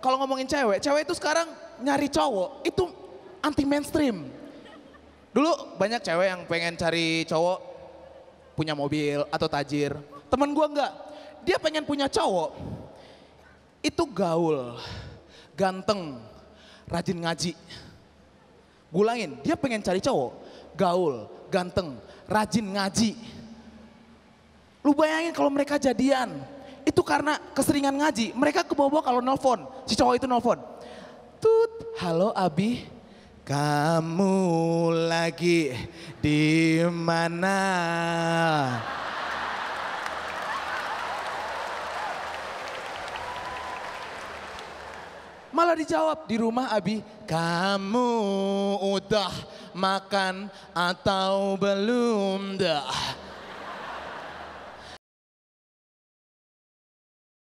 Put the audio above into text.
kalau ngomongin cewek, cewek itu sekarang nyari cowok itu anti mainstream. Dulu banyak cewek yang pengen cari cowok punya mobil atau tajir. Temen gue enggak, dia pengen punya cowok itu gaul, ganteng, rajin ngaji. Gulangin, dia pengen cari cowok gaul, ganteng, rajin ngaji. Lu bayangin kalau mereka jadian, itu karena keseringan ngaji. Mereka kebawa kalau nelfon, si cowok itu nelfon. Tut, halo Abi, kamu lagi di mana? Malah dijawab di rumah Abi, kamu udah makan atau belum dah?